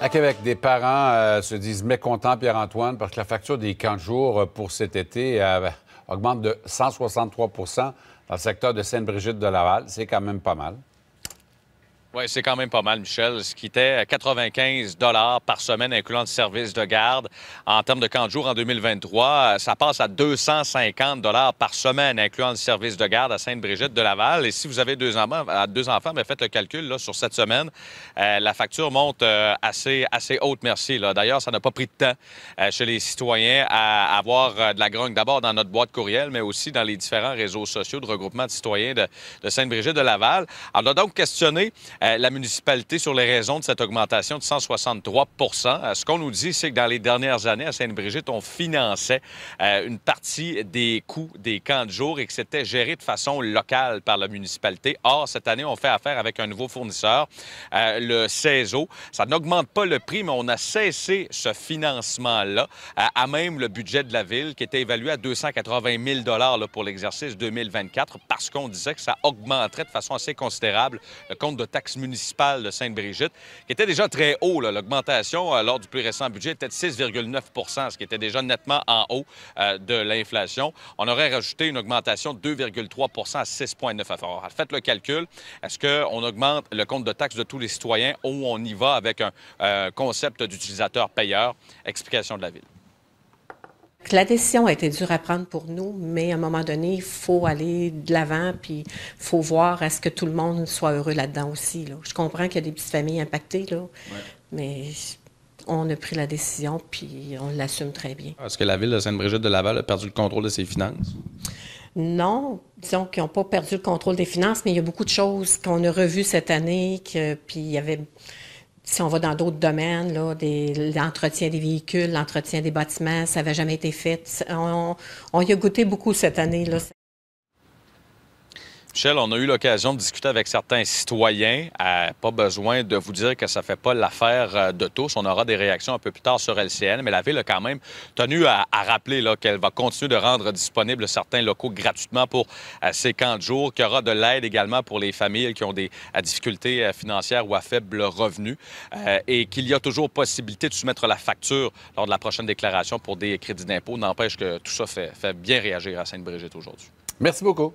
À Québec, des parents euh, se disent mécontents, Pierre-Antoine, parce que la facture des camps de jour euh, pour cet été euh, augmente de 163 dans le secteur de Sainte-Brigitte de Laval. C'est quand même pas mal. Oui, c'est quand même pas mal, Michel. Ce qui était 95 par semaine, incluant le service de garde. En termes de camp de jour en 2023, ça passe à 250 par semaine, incluant le service de garde à Sainte-Brigitte de Laval. Et si vous avez deux enfants, deux enfants ben, faites le calcul sur cette semaine. Euh, la facture monte euh, assez, assez haute, merci. D'ailleurs, ça n'a pas pris de temps euh, chez les citoyens à avoir de la grogne d'abord dans notre boîte courriel, mais aussi dans les différents réseaux sociaux de regroupement de citoyens de, de Sainte-Brigitte de Laval. on a donc questionné euh, la municipalité sur les raisons de cette augmentation de 163 euh, Ce qu'on nous dit, c'est que dans les dernières années, à Sainte-Brigitte, on finançait euh, une partie des coûts des camps de jour et que c'était géré de façon locale par la municipalité. Or, cette année, on fait affaire avec un nouveau fournisseur, le CESO. Ça n'augmente pas le prix, mais on a cessé ce financement-là à même le budget de la ville qui était évalué à 280 000 là, pour l'exercice 2024 parce qu'on disait que ça augmenterait de façon assez considérable le compte de taxes municipale de Sainte-Brigitte, qui était déjà très haut. L'augmentation euh, lors du plus récent budget était de 6,9 ce qui était déjà nettement en haut euh, de l'inflation. On aurait rajouté une augmentation de 2,3 à 6,9 Faites le calcul. Est-ce qu'on augmente le compte de taxes de tous les citoyens ou on y va avec un euh, concept d'utilisateur payeur? Explication de la Ville. La décision a été dure à prendre pour nous, mais à un moment donné, il faut aller de l'avant, puis il faut voir à ce que tout le monde soit heureux là-dedans aussi. Je comprends qu'il y a des petites familles impactées, là, mais on a pris la décision, puis on l'assume très bien. Est-ce que la ville de Sainte-Brigitte-de-Laval a perdu le contrôle de ses finances? Non, disons qu'ils n'ont pas perdu le contrôle des finances, mais il y a beaucoup de choses qu'on a revues cette année, puis il y avait si on va dans d'autres domaines, l'entretien des véhicules, l'entretien des bâtiments, ça n'avait jamais été fait. On, on, y a goûté beaucoup cette année. Michel, on a eu l'occasion de discuter avec certains citoyens. Euh, pas besoin de vous dire que ça ne fait pas l'affaire euh, de tous. On aura des réactions un peu plus tard sur LCN, mais la Ville a quand même tenu à, rappeler qu'elle va continuer de rendre disponibles certains locaux gratuitement pour euh, ces qu'il y aura de l'aide également pour les familles qui ont des euh, difficultés financières ou à faible revenu et qu'il y a toujours possibilité de soumettre la facture lors de la prochaine déclaration pour des crédits d'impôt. N'empêche que tout ça fait, fait bien réagir à Sainte-Brigitte aujourd'hui. Merci beaucoup.